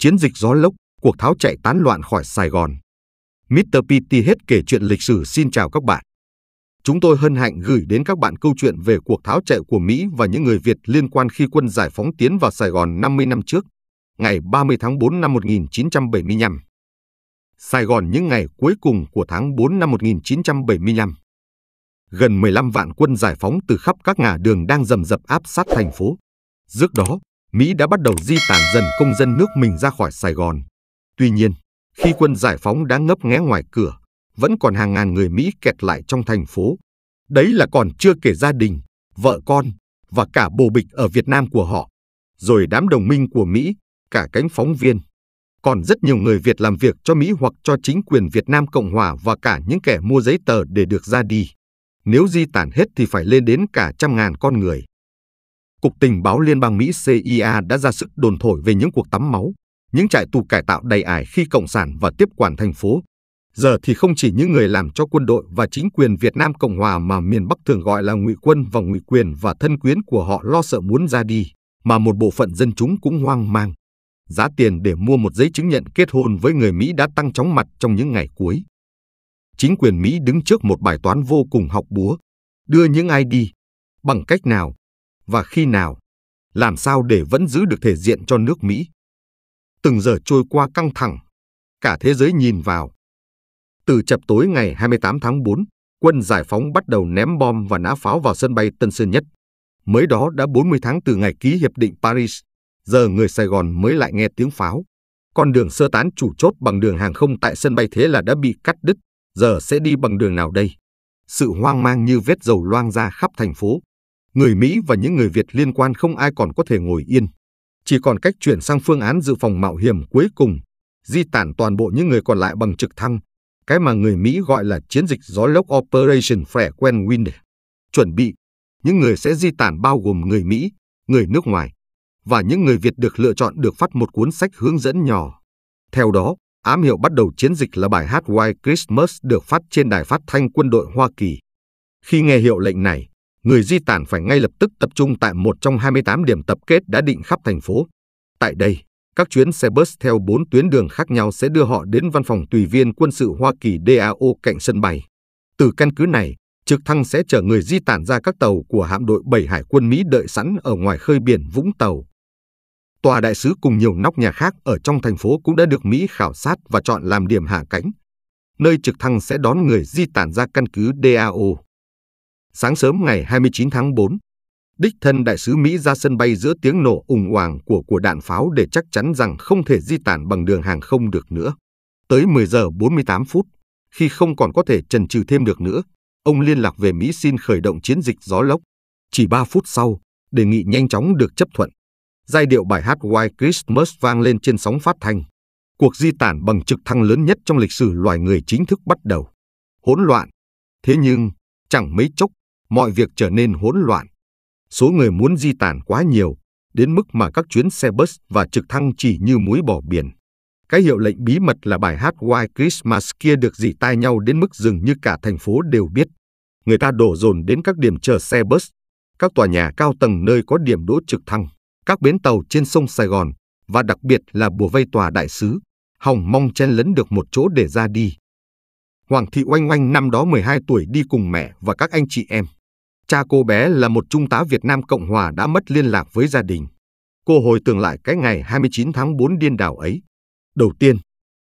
chiến dịch gió lốc, cuộc tháo chạy tán loạn khỏi Sài Gòn. Mr. PT hết kể chuyện lịch sử xin chào các bạn. Chúng tôi hân hạnh gửi đến các bạn câu chuyện về cuộc tháo chạy của Mỹ và những người Việt liên quan khi quân giải phóng tiến vào Sài Gòn 50 năm trước, ngày 30 tháng 4 năm 1975. Sài Gòn những ngày cuối cùng của tháng 4 năm 1975. Gần 15 vạn quân giải phóng từ khắp các ngả đường đang dầm dập áp sát thành phố. Trước đó, Mỹ đã bắt đầu di tản dần công dân nước mình ra khỏi Sài Gòn. Tuy nhiên, khi quân giải phóng đã ngấp nghé ngoài cửa, vẫn còn hàng ngàn người Mỹ kẹt lại trong thành phố. Đấy là còn chưa kể gia đình, vợ con và cả bồ bịch ở Việt Nam của họ, rồi đám đồng minh của Mỹ, cả cánh phóng viên. Còn rất nhiều người Việt làm việc cho Mỹ hoặc cho chính quyền Việt Nam Cộng Hòa và cả những kẻ mua giấy tờ để được ra đi. Nếu di tản hết thì phải lên đến cả trăm ngàn con người. Cục Tình báo Liên bang Mỹ CIA đã ra sức đồn thổi về những cuộc tắm máu, những trại tù cải tạo đầy ải khi Cộng sản và tiếp quản thành phố. Giờ thì không chỉ những người làm cho quân đội và chính quyền Việt Nam Cộng Hòa mà miền Bắc thường gọi là ngụy quân và ngụy quyền và thân quyến của họ lo sợ muốn ra đi, mà một bộ phận dân chúng cũng hoang mang. Giá tiền để mua một giấy chứng nhận kết hôn với người Mỹ đã tăng chóng mặt trong những ngày cuối. Chính quyền Mỹ đứng trước một bài toán vô cùng học búa. Đưa những ai đi? Bằng cách nào? và khi nào, làm sao để vẫn giữ được thể diện cho nước Mỹ. Từng giờ trôi qua căng thẳng, cả thế giới nhìn vào. Từ chập tối ngày 28 tháng 4, quân giải phóng bắt đầu ném bom và nã pháo vào sân bay Tân Sơn Nhất. Mới đó đã 40 tháng từ ngày ký Hiệp định Paris, giờ người Sài Gòn mới lại nghe tiếng pháo. Con đường sơ tán chủ chốt bằng đường hàng không tại sân bay thế là đã bị cắt đứt, giờ sẽ đi bằng đường nào đây? Sự hoang mang như vết dầu loang ra khắp thành phố người Mỹ và những người Việt liên quan không ai còn có thể ngồi yên. Chỉ còn cách chuyển sang phương án dự phòng mạo hiểm cuối cùng, di tản toàn bộ những người còn lại bằng trực thăng, cái mà người Mỹ gọi là chiến dịch gió lốc Operation Frequent Wind. Chuẩn bị, những người sẽ di tản bao gồm người Mỹ, người nước ngoài và những người Việt được lựa chọn được phát một cuốn sách hướng dẫn nhỏ. Theo đó, ám hiệu bắt đầu chiến dịch là bài hát White Christmas được phát trên đài phát thanh quân đội Hoa Kỳ. Khi nghe hiệu lệnh này, người di tản phải ngay lập tức tập trung tại một trong 28 điểm tập kết đã định khắp thành phố. Tại đây, các chuyến xe bus theo 4 tuyến đường khác nhau sẽ đưa họ đến văn phòng tùy viên quân sự Hoa Kỳ DAO cạnh sân bay. Từ căn cứ này, trực thăng sẽ chở người di tản ra các tàu của hạm đội 7 hải quân Mỹ đợi sẵn ở ngoài khơi biển Vũng Tàu. Tòa đại sứ cùng nhiều nóc nhà khác ở trong thành phố cũng đã được Mỹ khảo sát và chọn làm điểm hạ cánh, nơi trực thăng sẽ đón người di tản ra căn cứ DAO. Sáng sớm ngày 29 tháng 4, đích thân đại sứ Mỹ ra sân bay giữa tiếng nổ ủng oàng của của đạn pháo để chắc chắn rằng không thể di tản bằng đường hàng không được nữa. Tới 10 giờ 48 phút, khi không còn có thể trần trừ thêm được nữa, ông liên lạc về Mỹ xin khởi động chiến dịch gió lốc. Chỉ 3 phút sau, đề nghị nhanh chóng được chấp thuận. Giai điệu bài hát White Christmas vang lên trên sóng phát thanh. Cuộc di tản bằng trực thăng lớn nhất trong lịch sử loài người chính thức bắt đầu. Hỗn loạn. Thế nhưng, chẳng mấy chốc mọi việc trở nên hỗn loạn. Số người muốn di tản quá nhiều, đến mức mà các chuyến xe bus và trực thăng chỉ như muối bỏ biển. Cái hiệu lệnh bí mật là bài hát White Christmas kia được dỉ tai nhau đến mức dường như cả thành phố đều biết. Người ta đổ dồn đến các điểm chờ xe bus, các tòa nhà cao tầng nơi có điểm đỗ trực thăng, các bến tàu trên sông Sài Gòn và đặc biệt là bùa vây tòa đại sứ, hòng mong chen lấn được một chỗ để ra đi. Hoàng thị oanh oanh năm đó 12 tuổi đi cùng mẹ và các anh chị em. Cha cô bé là một trung tá Việt Nam Cộng Hòa đã mất liên lạc với gia đình. Cô hồi tưởng lại cái ngày 29 tháng 4 điên đảo ấy. Đầu tiên,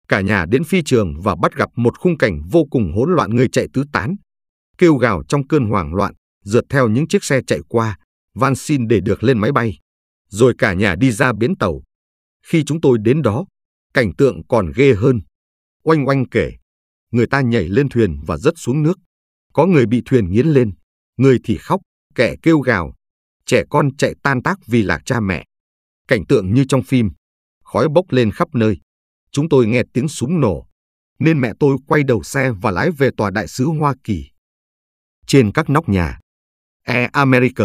cả nhà đến phi trường và bắt gặp một khung cảnh vô cùng hỗn loạn người chạy tứ tán. Kêu gào trong cơn hoảng loạn, rượt theo những chiếc xe chạy qua, van xin để được lên máy bay. Rồi cả nhà đi ra bến tàu. Khi chúng tôi đến đó, cảnh tượng còn ghê hơn. Oanh oanh kể, người ta nhảy lên thuyền và rớt xuống nước. Có người bị thuyền nghiến lên người thì khóc, kẻ kêu gào, trẻ con chạy tan tác vì lạc cha mẹ. Cảnh tượng như trong phim, khói bốc lên khắp nơi. Chúng tôi nghe tiếng súng nổ, nên mẹ tôi quay đầu xe và lái về tòa đại sứ Hoa Kỳ. Trên các nóc nhà, Air America,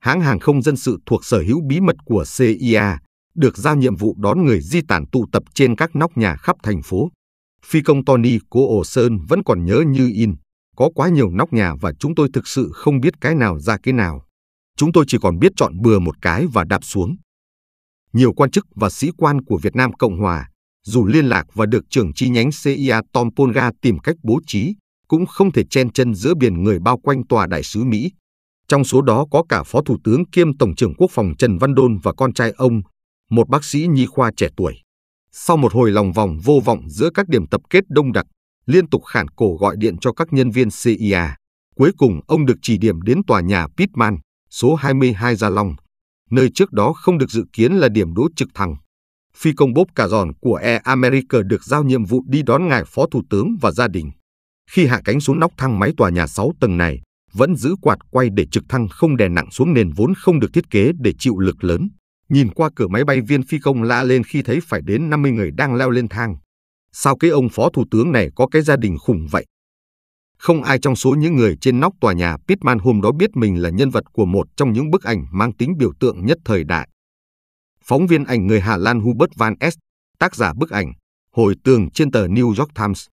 hãng hàng không dân sự thuộc sở hữu bí mật của CIA, được giao nhiệm vụ đón người di tản tụ tập trên các nóc nhà khắp thành phố. Phi công Tony Cố Ổ Sơn vẫn còn nhớ như in có quá nhiều nóc nhà và chúng tôi thực sự không biết cái nào ra cái nào. Chúng tôi chỉ còn biết chọn bừa một cái và đạp xuống. Nhiều quan chức và sĩ quan của Việt Nam Cộng Hòa, dù liên lạc và được trưởng chi nhánh CIA Tom Polga tìm cách bố trí, cũng không thể chen chân giữa biển người bao quanh tòa đại sứ Mỹ. Trong số đó có cả Phó Thủ tướng kiêm Tổng trưởng Quốc phòng Trần Văn Đôn và con trai ông, một bác sĩ nhi khoa trẻ tuổi. Sau một hồi lòng vòng vô vọng giữa các điểm tập kết đông đặc, liên tục khản cổ gọi điện cho các nhân viên CIA. E Cuối cùng ông được chỉ điểm đến tòa nhà Pittman, số 22 Gia Long, nơi trước đó không được dự kiến là điểm đỗ trực thăng. Phi công Bob cả Giòn của Air America được giao nhiệm vụ đi đón ngài Phó Thủ tướng và gia đình. Khi hạ cánh xuống nóc thang máy tòa nhà 6 tầng này, vẫn giữ quạt quay để trực thăng không đè nặng xuống nền vốn không được thiết kế để chịu lực lớn. Nhìn qua cửa máy bay viên phi công lạ lên khi thấy phải đến 50 người đang leo lên thang sao cái ông phó thủ tướng này có cái gia đình khủng vậy? Không ai trong số những người trên nóc tòa nhà Pittman hôm đó biết mình là nhân vật của một trong những bức ảnh mang tính biểu tượng nhất thời đại. Phóng viên ảnh người Hà Lan Hubert Van S, tác giả bức ảnh, hồi tường trên tờ New York Times.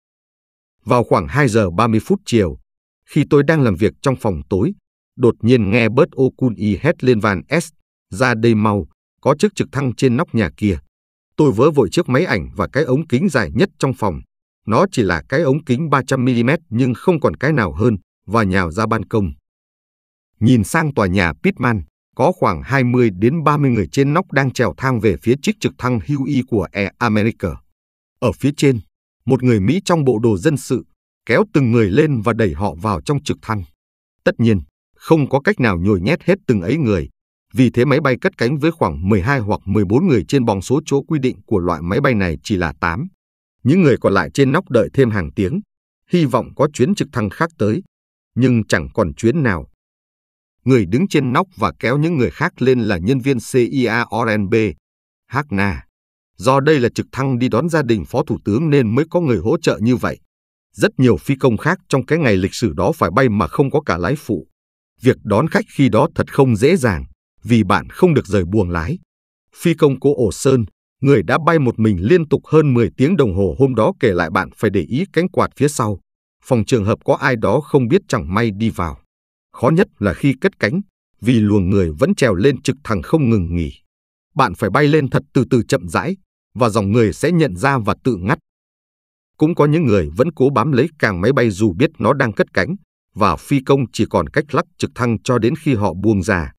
Vào khoảng 2 giờ 30 phút chiều, khi tôi đang làm việc trong phòng tối, đột nhiên nghe Bert Okun y hét lên Van S, ra đây mau, có chiếc trực thăng trên nóc nhà kia. Tôi vớ vội chiếc máy ảnh và cái ống kính dài nhất trong phòng. Nó chỉ là cái ống kính 300mm nhưng không còn cái nào hơn và nhào ra ban công. Nhìn sang tòa nhà Pitman, có khoảng 20 đến 30 người trên nóc đang trèo thang về phía chiếc trực thăng Huey của Air America. Ở phía trên, một người Mỹ trong bộ đồ dân sự kéo từng người lên và đẩy họ vào trong trực thăng. Tất nhiên, không có cách nào nhồi nhét hết từng ấy người, vì thế máy bay cất cánh với khoảng 12 hoặc 14 người trên bóng số chỗ quy định của loại máy bay này chỉ là 8. Những người còn lại trên nóc đợi thêm hàng tiếng, hy vọng có chuyến trực thăng khác tới, nhưng chẳng còn chuyến nào. Người đứng trên nóc và kéo những người khác lên là nhân viên CIA Oren B. Do đây là trực thăng đi đón gia đình Phó Thủ tướng nên mới có người hỗ trợ như vậy. Rất nhiều phi công khác trong cái ngày lịch sử đó phải bay mà không có cả lái phụ. Việc đón khách khi đó thật không dễ dàng vì bạn không được rời buồng lái. Phi công cố ổ sơn, người đã bay một mình liên tục hơn 10 tiếng đồng hồ hôm đó kể lại bạn phải để ý cánh quạt phía sau. Phòng trường hợp có ai đó không biết chẳng may đi vào. Khó nhất là khi cất cánh, vì luồng người vẫn trèo lên trực thăng không ngừng nghỉ. Bạn phải bay lên thật từ từ chậm rãi, và dòng người sẽ nhận ra và tự ngắt. Cũng có những người vẫn cố bám lấy càng máy bay dù biết nó đang cất cánh, và phi công chỉ còn cách lắc trực thăng cho đến khi họ buông ra.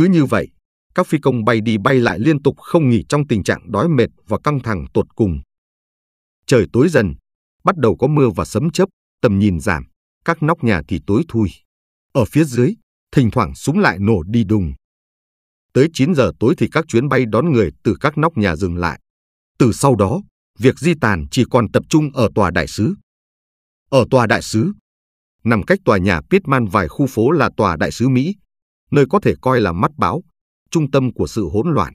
Cứ như vậy, các phi công bay đi bay lại liên tục không nghỉ trong tình trạng đói mệt và căng thẳng tột cùng. Trời tối dần, bắt đầu có mưa và sấm chớp, tầm nhìn giảm, các nóc nhà thì tối thui. Ở phía dưới, thỉnh thoảng súng lại nổ đi đùng. Tới 9 giờ tối thì các chuyến bay đón người từ các nóc nhà dừng lại. Từ sau đó, việc di tản chỉ còn tập trung ở tòa đại sứ. Ở tòa đại sứ, nằm cách tòa nhà Pittman vài khu phố là tòa đại sứ Mỹ, nơi có thể coi là mắt báo, trung tâm của sự hỗn loạn.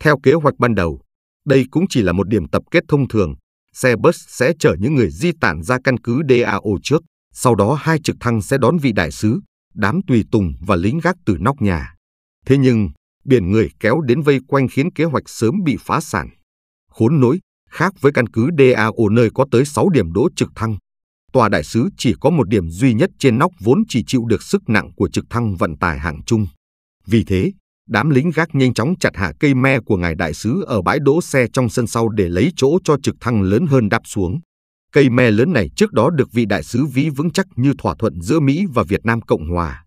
Theo kế hoạch ban đầu, đây cũng chỉ là một điểm tập kết thông thường, xe bus sẽ chở những người di tản ra căn cứ DAO trước, sau đó hai trực thăng sẽ đón vị đại sứ, đám tùy tùng và lính gác từ nóc nhà. Thế nhưng, biển người kéo đến vây quanh khiến kế hoạch sớm bị phá sản. Khốn nỗi, khác với căn cứ DAO nơi có tới 6 điểm đỗ trực thăng, tòa đại sứ chỉ có một điểm duy nhất trên nóc vốn chỉ chịu được sức nặng của trực thăng vận tải hạng trung. Vì thế, đám lính gác nhanh chóng chặt hạ cây me của ngài đại sứ ở bãi đỗ xe trong sân sau để lấy chỗ cho trực thăng lớn hơn đáp xuống. Cây me lớn này trước đó được vị đại sứ ví vững chắc như thỏa thuận giữa Mỹ và Việt Nam Cộng Hòa.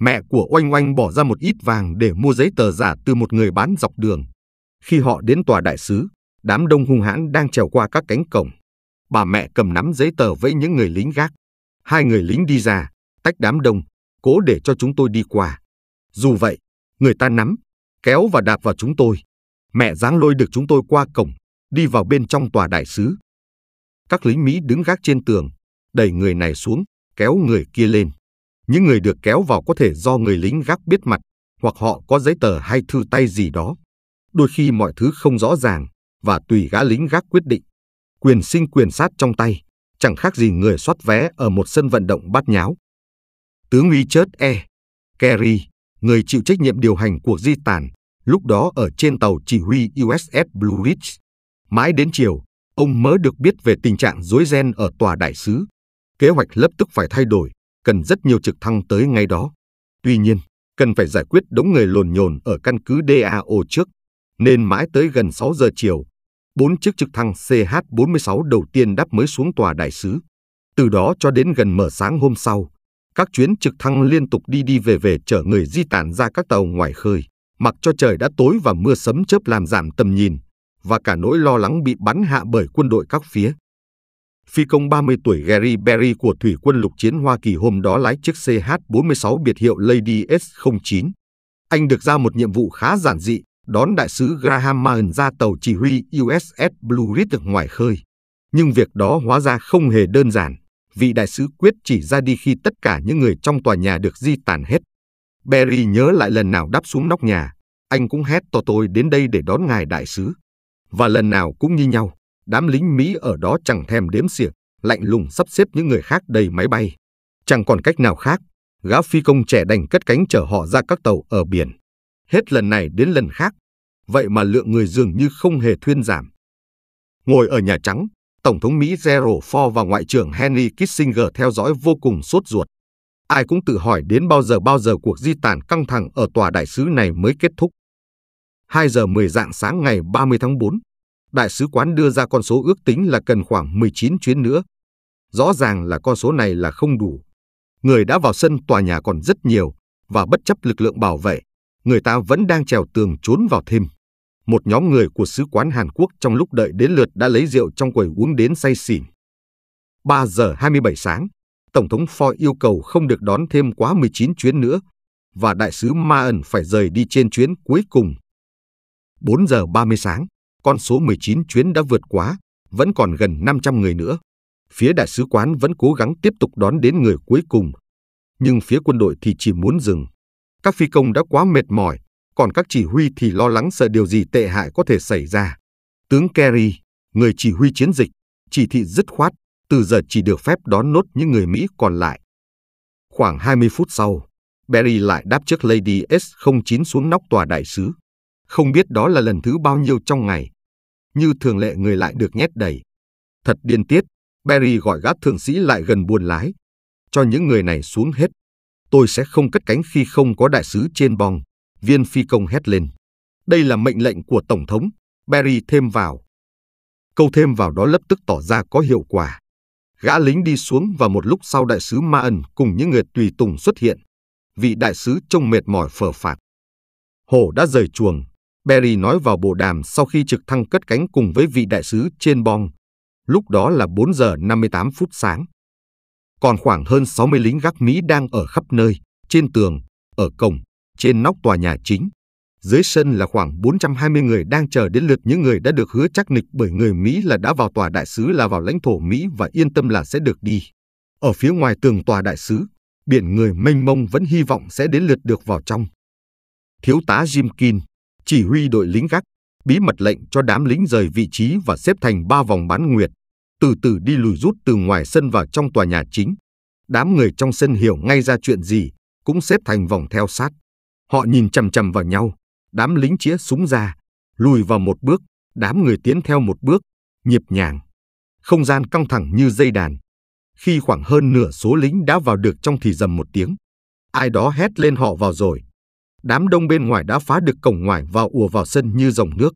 Mẹ của Oanh Oanh bỏ ra một ít vàng để mua giấy tờ giả từ một người bán dọc đường. Khi họ đến tòa đại sứ, đám đông hung hãn đang trèo qua các cánh cổng bà mẹ cầm nắm giấy tờ với những người lính gác. Hai người lính đi ra, tách đám đông, cố để cho chúng tôi đi qua. Dù vậy, người ta nắm, kéo và đạp vào chúng tôi. Mẹ dáng lôi được chúng tôi qua cổng, đi vào bên trong tòa đại sứ. Các lính Mỹ đứng gác trên tường, đẩy người này xuống, kéo người kia lên. Những người được kéo vào có thể do người lính gác biết mặt, hoặc họ có giấy tờ hay thư tay gì đó. Đôi khi mọi thứ không rõ ràng và tùy gã lính gác quyết định quyền sinh quyền sát trong tay, chẳng khác gì người soát vé ở một sân vận động bát nháo. Tướng Uy Chớt E. Kerry, người chịu trách nhiệm điều hành cuộc di tản, lúc đó ở trên tàu chỉ huy USS Blue Ridge. Mãi đến chiều, ông mới được biết về tình trạng rối ren ở tòa đại sứ. Kế hoạch lập tức phải thay đổi, cần rất nhiều trực thăng tới ngay đó. Tuy nhiên, cần phải giải quyết đống người lồn nhồn ở căn cứ DAO trước, nên mãi tới gần 6 giờ chiều, bốn chiếc trực thăng CH-46 đầu tiên đáp mới xuống tòa đại sứ. Từ đó cho đến gần mở sáng hôm sau, các chuyến trực thăng liên tục đi đi về về chở người di tản ra các tàu ngoài khơi, mặc cho trời đã tối và mưa sấm chớp làm giảm tầm nhìn, và cả nỗi lo lắng bị bắn hạ bởi quân đội các phía. Phi công 30 tuổi Gary Berry của Thủy quân lục chiến Hoa Kỳ hôm đó lái chiếc CH-46 biệt hiệu Lady S-09. Anh được giao một nhiệm vụ khá giản dị, đón đại sứ Graham Mahon ra tàu chỉ huy USS Blue Ridge ngoài khơi. Nhưng việc đó hóa ra không hề đơn giản, vị đại sứ quyết chỉ ra đi khi tất cả những người trong tòa nhà được di tản hết. Barry nhớ lại lần nào đáp xuống nóc nhà, anh cũng hét to tôi đến đây để đón ngài đại sứ. Và lần nào cũng như nhau, đám lính Mỹ ở đó chẳng thèm đếm xỉa, lạnh lùng sắp xếp những người khác đầy máy bay. Chẳng còn cách nào khác, gã phi công trẻ đành cất cánh chở họ ra các tàu ở biển. Hết lần này đến lần khác, vậy mà lượng người dường như không hề thuyên giảm. Ngồi ở Nhà Trắng, Tổng thống Mỹ Gerald Ford và Ngoại trưởng Henry Kissinger theo dõi vô cùng sốt ruột. Ai cũng tự hỏi đến bao giờ bao giờ cuộc di tản căng thẳng ở tòa đại sứ này mới kết thúc. 2 giờ 10 dạng sáng ngày 30 tháng 4, Đại sứ quán đưa ra con số ước tính là cần khoảng 19 chuyến nữa. Rõ ràng là con số này là không đủ. Người đã vào sân tòa nhà còn rất nhiều và bất chấp lực lượng bảo vệ, người ta vẫn đang trèo tường trốn vào thêm một nhóm người của sứ quán Hàn Quốc trong lúc đợi đến lượt đã lấy rượu trong quầy uống đến say xỉn. 3 giờ 27 sáng, Tổng thống Ford yêu cầu không được đón thêm quá 19 chuyến nữa và đại sứ Ma ẩn phải rời đi trên chuyến cuối cùng. 4 giờ 30 sáng, con số 19 chuyến đã vượt quá, vẫn còn gần 500 người nữa. Phía đại sứ quán vẫn cố gắng tiếp tục đón đến người cuối cùng, nhưng phía quân đội thì chỉ muốn dừng. Các phi công đã quá mệt mỏi còn các chỉ huy thì lo lắng sợ điều gì tệ hại có thể xảy ra. Tướng Kerry, người chỉ huy chiến dịch, chỉ thị dứt khoát, từ giờ chỉ được phép đón nốt những người Mỹ còn lại. Khoảng 20 phút sau, Barry lại đáp trước Lady S09 xuống nóc tòa đại sứ. Không biết đó là lần thứ bao nhiêu trong ngày. Như thường lệ người lại được nhét đầy. Thật điên tiết, Barry gọi gác thượng sĩ lại gần buồn lái. Cho những người này xuống hết. Tôi sẽ không cất cánh khi không có đại sứ trên bong viên phi công hét lên. Đây là mệnh lệnh của Tổng thống, Berry thêm vào. Câu thêm vào đó lập tức tỏ ra có hiệu quả. Gã lính đi xuống và một lúc sau đại sứ Ma ẩn cùng những người tùy tùng xuất hiện. Vị đại sứ trông mệt mỏi phở phạt. Hổ đã rời chuồng, Berry nói vào bộ đàm sau khi trực thăng cất cánh cùng với vị đại sứ trên bong. Lúc đó là 4 giờ 58 phút sáng. Còn khoảng hơn 60 lính gác Mỹ đang ở khắp nơi, trên tường, ở cổng, trên nóc tòa nhà chính. Dưới sân là khoảng 420 người đang chờ đến lượt những người đã được hứa chắc nịch bởi người Mỹ là đã vào tòa đại sứ là vào lãnh thổ Mỹ và yên tâm là sẽ được đi. Ở phía ngoài tường tòa đại sứ, biển người mênh mông vẫn hy vọng sẽ đến lượt được vào trong. Thiếu tá Jim Kin, chỉ huy đội lính gác, bí mật lệnh cho đám lính rời vị trí và xếp thành ba vòng bán nguyệt, từ từ đi lùi rút từ ngoài sân vào trong tòa nhà chính. Đám người trong sân hiểu ngay ra chuyện gì, cũng xếp thành vòng theo sát. Họ nhìn chằm chằm vào nhau, đám lính chĩa súng ra, lùi vào một bước, đám người tiến theo một bước, nhịp nhàng. Không gian căng thẳng như dây đàn. Khi khoảng hơn nửa số lính đã vào được trong thì dầm một tiếng. Ai đó hét lên họ vào rồi. Đám đông bên ngoài đã phá được cổng ngoài và ùa vào sân như dòng nước.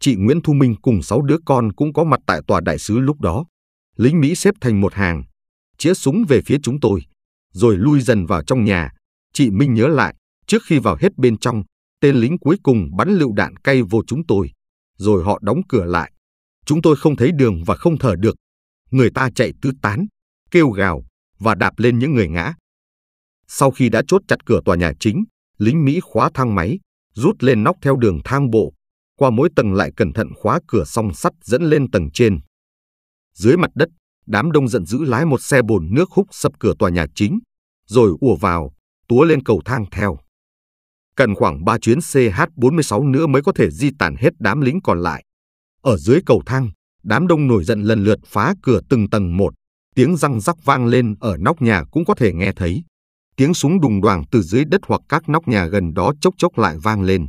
Chị Nguyễn Thu Minh cùng sáu đứa con cũng có mặt tại tòa đại sứ lúc đó. Lính Mỹ xếp thành một hàng, chĩa súng về phía chúng tôi, rồi lui dần vào trong nhà. Chị Minh nhớ lại, Trước khi vào hết bên trong, tên lính cuối cùng bắn lựu đạn cay vô chúng tôi, rồi họ đóng cửa lại. Chúng tôi không thấy đường và không thở được. Người ta chạy tứ tán, kêu gào và đạp lên những người ngã. Sau khi đã chốt chặt cửa tòa nhà chính, lính Mỹ khóa thang máy, rút lên nóc theo đường thang bộ, qua mỗi tầng lại cẩn thận khóa cửa song sắt dẫn lên tầng trên. Dưới mặt đất, đám đông giận dữ lái một xe bồn nước hút sập cửa tòa nhà chính, rồi ùa vào, túa lên cầu thang theo cần khoảng 3 chuyến CH-46 nữa mới có thể di tản hết đám lính còn lại. Ở dưới cầu thang, đám đông nổi giận lần lượt phá cửa từng tầng một, tiếng răng rắc vang lên ở nóc nhà cũng có thể nghe thấy. Tiếng súng đùng đoàng từ dưới đất hoặc các nóc nhà gần đó chốc chốc lại vang lên.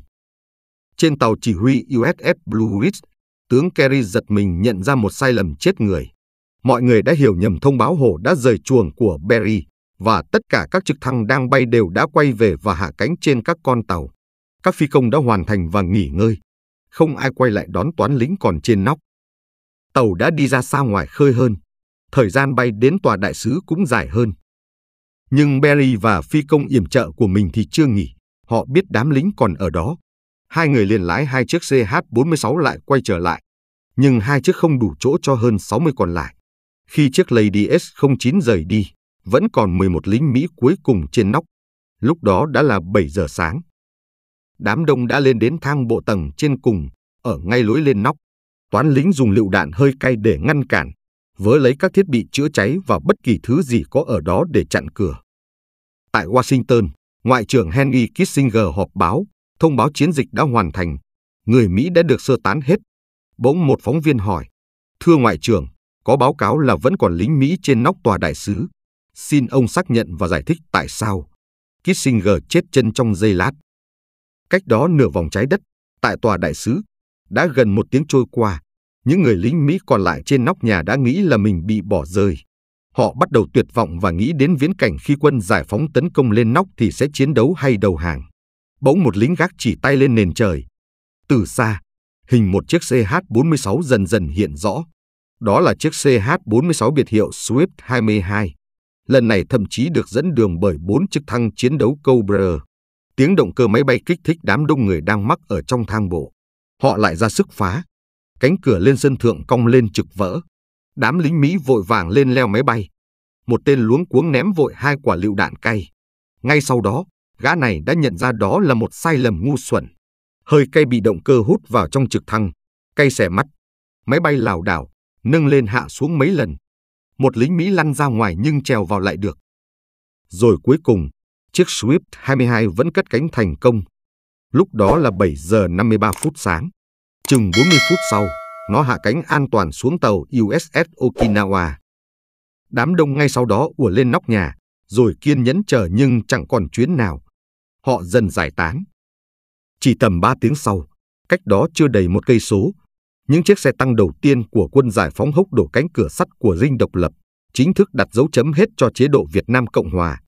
Trên tàu chỉ huy USS Blue Ridge, tướng Kerry giật mình nhận ra một sai lầm chết người. Mọi người đã hiểu nhầm thông báo hổ đã rời chuồng của Berry và tất cả các trực thăng đang bay đều đã quay về và hạ cánh trên các con tàu. Các phi công đã hoàn thành và nghỉ ngơi. Không ai quay lại đón toán lính còn trên nóc. Tàu đã đi ra xa ngoài khơi hơn. Thời gian bay đến tòa đại sứ cũng dài hơn. Nhưng Barry và phi công yểm trợ của mình thì chưa nghỉ. Họ biết đám lính còn ở đó. Hai người liền lái hai chiếc CH-46 lại quay trở lại. Nhưng hai chiếc không đủ chỗ cho hơn 60 còn lại. Khi chiếc Lady S-09 rời đi, vẫn còn 11 lính Mỹ cuối cùng trên nóc. Lúc đó đã là 7 giờ sáng. Đám đông đã lên đến thang bộ tầng trên cùng, ở ngay lối lên nóc. Toán lính dùng lựu đạn hơi cay để ngăn cản, với lấy các thiết bị chữa cháy và bất kỳ thứ gì có ở đó để chặn cửa. Tại Washington, Ngoại trưởng Henry Kissinger họp báo, thông báo chiến dịch đã hoàn thành, người Mỹ đã được sơ tán hết. Bỗng một phóng viên hỏi, Thưa Ngoại trưởng, có báo cáo là vẫn còn lính Mỹ trên nóc tòa đại sứ xin ông xác nhận và giải thích tại sao Kissinger chết chân trong giây lát. Cách đó nửa vòng trái đất, tại tòa đại sứ, đã gần một tiếng trôi qua, những người lính Mỹ còn lại trên nóc nhà đã nghĩ là mình bị bỏ rơi. Họ bắt đầu tuyệt vọng và nghĩ đến viễn cảnh khi quân giải phóng tấn công lên nóc thì sẽ chiến đấu hay đầu hàng. Bỗng một lính gác chỉ tay lên nền trời. Từ xa, hình một chiếc CH-46 dần dần hiện rõ. Đó là chiếc CH-46 biệt hiệu Swift 22 lần này thậm chí được dẫn đường bởi bốn trực thăng chiến đấu Cobra. Tiếng động cơ máy bay kích thích đám đông người đang mắc ở trong thang bộ. Họ lại ra sức phá. Cánh cửa lên sân thượng cong lên trực vỡ. Đám lính Mỹ vội vàng lên leo máy bay. Một tên luống cuống ném vội hai quả lựu đạn cay. Ngay sau đó, gã này đã nhận ra đó là một sai lầm ngu xuẩn. Hơi cay bị động cơ hút vào trong trực thăng, cay xẻ mắt. Máy bay lảo đảo, nâng lên hạ xuống mấy lần, một lính Mỹ lăn ra ngoài nhưng trèo vào lại được. Rồi cuối cùng, chiếc Swift 22 vẫn cất cánh thành công. Lúc đó là 7 giờ 53 phút sáng. Chừng 40 phút sau, nó hạ cánh an toàn xuống tàu USS Okinawa. Đám đông ngay sau đó ùa lên nóc nhà, rồi kiên nhẫn chờ nhưng chẳng còn chuyến nào. Họ dần giải tán. Chỉ tầm 3 tiếng sau, cách đó chưa đầy một cây số, những chiếc xe tăng đầu tiên của quân giải phóng hốc đổ cánh cửa sắt của dinh độc lập, chính thức đặt dấu chấm hết cho chế độ Việt Nam Cộng Hòa.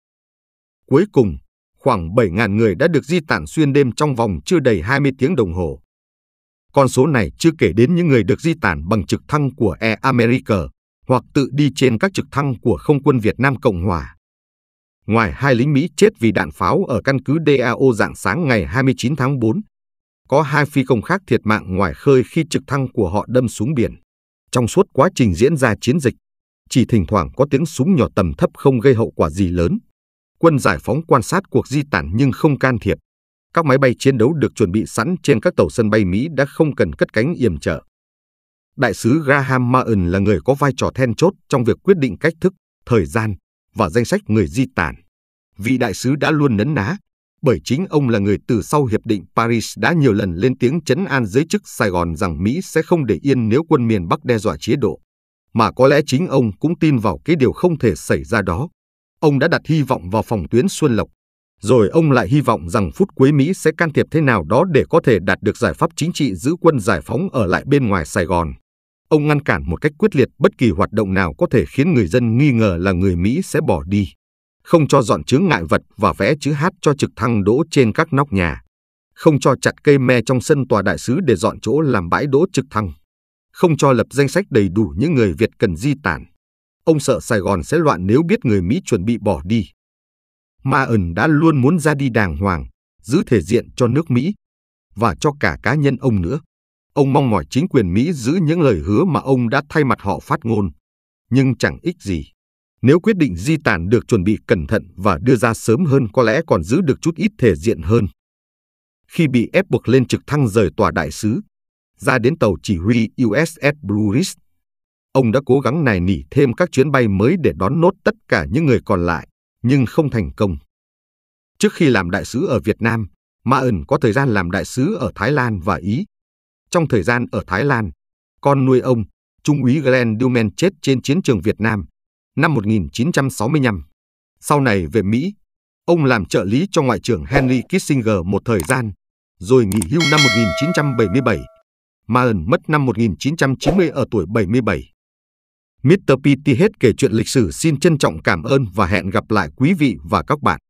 Cuối cùng, khoảng 7.000 người đã được di tản xuyên đêm trong vòng chưa đầy 20 tiếng đồng hồ. Con số này chưa kể đến những người được di tản bằng trực thăng của Air America hoặc tự đi trên các trực thăng của Không quân Việt Nam Cộng Hòa. Ngoài hai lính Mỹ chết vì đạn pháo ở căn cứ DAO dạng sáng ngày 29 tháng 4, có hai phi công khác thiệt mạng ngoài khơi khi trực thăng của họ đâm xuống biển. Trong suốt quá trình diễn ra chiến dịch, chỉ thỉnh thoảng có tiếng súng nhỏ tầm thấp không gây hậu quả gì lớn. Quân giải phóng quan sát cuộc di tản nhưng không can thiệp. Các máy bay chiến đấu được chuẩn bị sẵn trên các tàu sân bay Mỹ đã không cần cất cánh yểm trợ. Đại sứ Graham Martin là người có vai trò then chốt trong việc quyết định cách thức, thời gian và danh sách người di tản. Vị đại sứ đã luôn nấn ná bởi chính ông là người từ sau Hiệp định Paris đã nhiều lần lên tiếng chấn an giới chức Sài Gòn rằng Mỹ sẽ không để yên nếu quân miền Bắc đe dọa chế độ. Mà có lẽ chính ông cũng tin vào cái điều không thể xảy ra đó. Ông đã đặt hy vọng vào phòng tuyến Xuân Lộc. Rồi ông lại hy vọng rằng phút cuối Mỹ sẽ can thiệp thế nào đó để có thể đạt được giải pháp chính trị giữ quân giải phóng ở lại bên ngoài Sài Gòn. Ông ngăn cản một cách quyết liệt bất kỳ hoạt động nào có thể khiến người dân nghi ngờ là người Mỹ sẽ bỏ đi không cho dọn chướng ngại vật và vẽ chữ hát cho trực thăng đỗ trên các nóc nhà, không cho chặt cây me trong sân tòa đại sứ để dọn chỗ làm bãi đỗ trực thăng, không cho lập danh sách đầy đủ những người Việt cần di tản. Ông sợ Sài Gòn sẽ loạn nếu biết người Mỹ chuẩn bị bỏ đi. Ma ẩn đã luôn muốn ra đi đàng hoàng, giữ thể diện cho nước Mỹ và cho cả cá nhân ông nữa. Ông mong mỏi chính quyền Mỹ giữ những lời hứa mà ông đã thay mặt họ phát ngôn, nhưng chẳng ích gì. Nếu quyết định di tản được chuẩn bị cẩn thận và đưa ra sớm hơn có lẽ còn giữ được chút ít thể diện hơn. Khi bị ép buộc lên trực thăng rời tòa đại sứ, ra đến tàu chỉ huy USS Blue ông đã cố gắng nài nỉ thêm các chuyến bay mới để đón nốt tất cả những người còn lại, nhưng không thành công. Trước khi làm đại sứ ở Việt Nam, Ma ẩn có thời gian làm đại sứ ở Thái Lan và Ý. Trong thời gian ở Thái Lan, con nuôi ông, Trung úy Glenn Duman chết trên chiến trường Việt Nam năm 1965. Sau này về Mỹ, ông làm trợ lý cho Ngoại trưởng Henry Kissinger một thời gian, rồi nghỉ hưu năm 1977. Mahon mất năm 1990 ở tuổi 77. Mr. hết kể chuyện lịch sử xin trân trọng cảm ơn và hẹn gặp lại quý vị và các bạn.